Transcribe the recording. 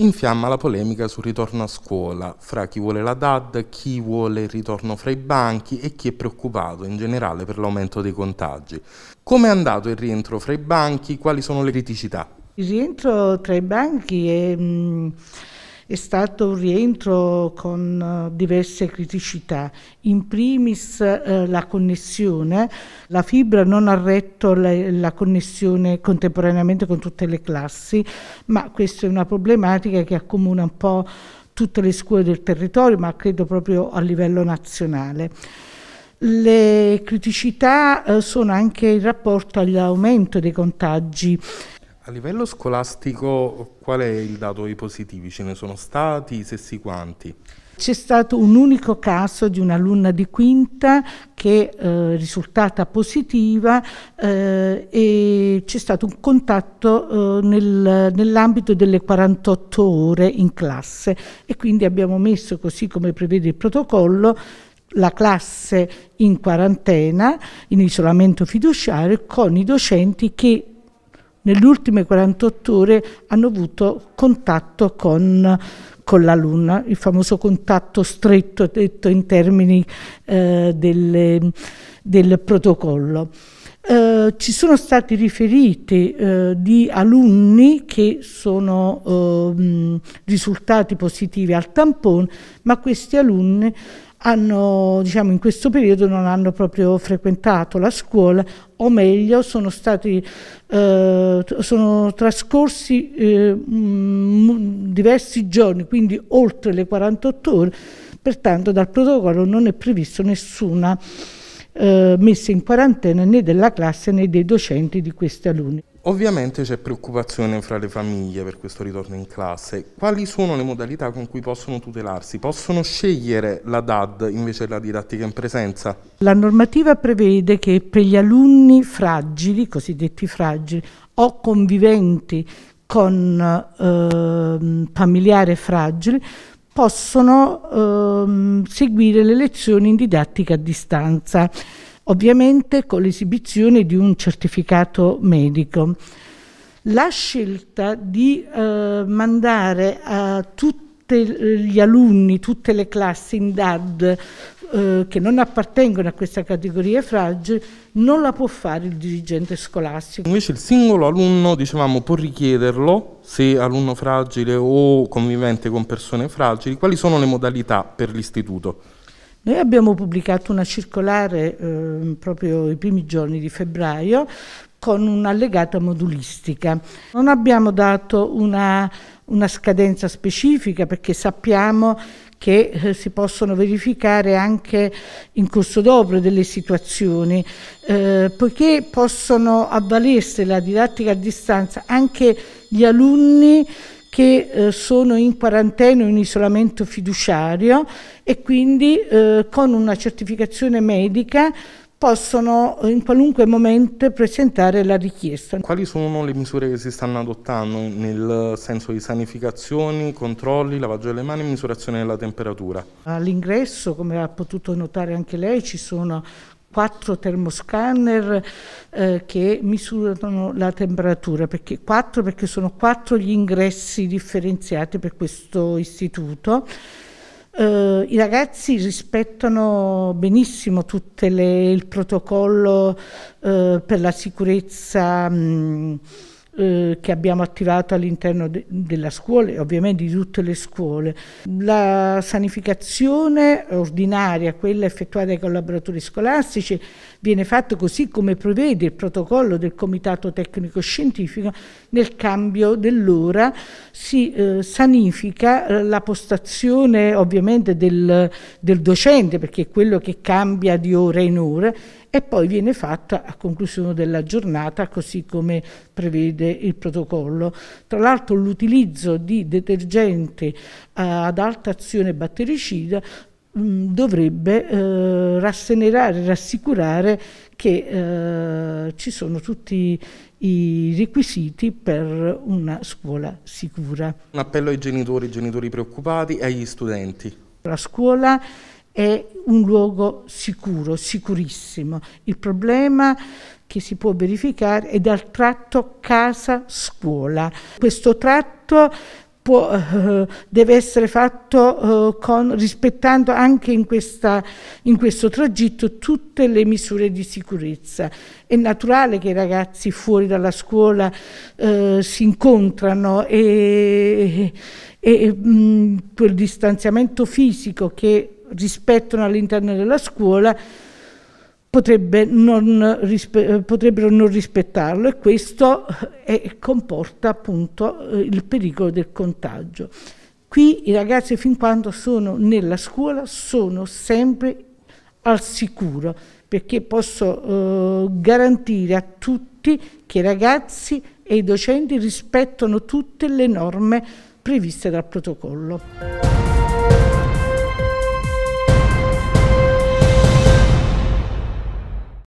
infiamma la polemica sul ritorno a scuola, fra chi vuole la DAD, chi vuole il ritorno fra i banchi e chi è preoccupato in generale per l'aumento dei contagi. Come è andato il rientro fra i banchi? Quali sono le criticità? Il rientro tra i banchi è... Mh mm, è stato un rientro con eh, diverse criticità, in primis eh, la connessione, la fibra non ha retto la, la connessione contemporaneamente con tutte le classi, ma questa è una problematica che accomuna un po' tutte le scuole del territorio, ma credo proprio a livello nazionale. Le criticità eh, sono anche in rapporto all'aumento dei contagi a livello scolastico qual è il dato dei positivi? Ce ne sono stati? Se sì quanti? C'è stato un unico caso di un'alunna di quinta che è eh, risultata positiva eh, e c'è stato un contatto eh, nel, nell'ambito delle 48 ore in classe e quindi abbiamo messo, così come prevede il protocollo, la classe in quarantena, in isolamento fiduciario, con i docenti che nelle ultime 48 ore hanno avuto contatto con, con la Luna, il famoso contatto stretto detto in termini eh, delle, del protocollo. Eh, ci sono stati riferiti eh, di alunni che sono ehm, risultati positivi al tampone, ma questi alunni hanno, diciamo, in questo periodo non hanno proprio frequentato la scuola o meglio sono stati eh, sono trascorsi eh, mh, diversi giorni, quindi oltre le 48 ore, pertanto dal protocollo non è previsto nessuna eh, messa in quarantena né della classe né dei docenti di questi alunni. Ovviamente c'è preoccupazione fra le famiglie per questo ritorno in classe. Quali sono le modalità con cui possono tutelarsi? Possono scegliere la DAD invece della didattica in presenza? La normativa prevede che per gli alunni fragili, cosiddetti fragili, o conviventi con eh, familiari fragili, possono eh, seguire le lezioni in didattica a distanza ovviamente con l'esibizione di un certificato medico. La scelta di eh, mandare a tutti gli alunni, tutte le classi in DAD eh, che non appartengono a questa categoria fragile, non la può fare il dirigente scolastico. Invece il singolo alunno, dicevamo, può richiederlo, se alunno fragile o convivente con persone fragili, quali sono le modalità per l'istituto? Noi abbiamo pubblicato una circolare eh, proprio i primi giorni di febbraio con un'allegata modulistica. Non abbiamo dato una, una scadenza specifica perché sappiamo che eh, si possono verificare anche in corso d'opera delle situazioni, eh, poiché possono avvalersi la didattica a distanza anche gli alunni che eh, sono in quarantena o in isolamento fiduciario e quindi eh, con una certificazione medica possono eh, in qualunque momento presentare la richiesta. Quali sono le misure che si stanno adottando nel senso di sanificazioni, controlli, lavaggio delle mani e misurazione della temperatura? All'ingresso, come ha potuto notare anche lei, ci sono quattro termoscanner eh, che misurano la temperatura, perché, quattro, perché sono quattro gli ingressi differenziati per questo istituto. Eh, I ragazzi rispettano benissimo tutto il protocollo eh, per la sicurezza. Mh, eh, che abbiamo attivato all'interno de della scuola e ovviamente di tutte le scuole. La sanificazione ordinaria, quella effettuata dai collaboratori scolastici, viene fatta così come prevede il protocollo del Comitato Tecnico Scientifico, nel cambio dell'ora si eh, sanifica eh, la postazione ovviamente del, del docente, perché è quello che cambia di ora in ora, e poi viene fatta a conclusione della giornata così come prevede il protocollo. Tra l'altro l'utilizzo di detergenti eh, ad alta azione battericida mm, dovrebbe eh, rassenerare, rassicurare che eh, ci sono tutti i requisiti per una scuola sicura. Un appello ai genitori, ai genitori preoccupati e agli studenti. La scuola è un luogo sicuro, sicurissimo. Il problema che si può verificare è dal tratto casa-scuola. Questo tratto può, eh, deve essere fatto eh, con, rispettando anche in, questa, in questo tragitto tutte le misure di sicurezza. È naturale che i ragazzi fuori dalla scuola eh, si incontrano e, e, e mh, mm, quel distanziamento fisico che rispettano all'interno della scuola potrebbe non eh, potrebbero non rispettarlo e questo è, eh, comporta appunto eh, il pericolo del contagio. Qui i ragazzi fin quando sono nella scuola sono sempre al sicuro perché posso eh, garantire a tutti che i ragazzi e i docenti rispettano tutte le norme previste dal protocollo.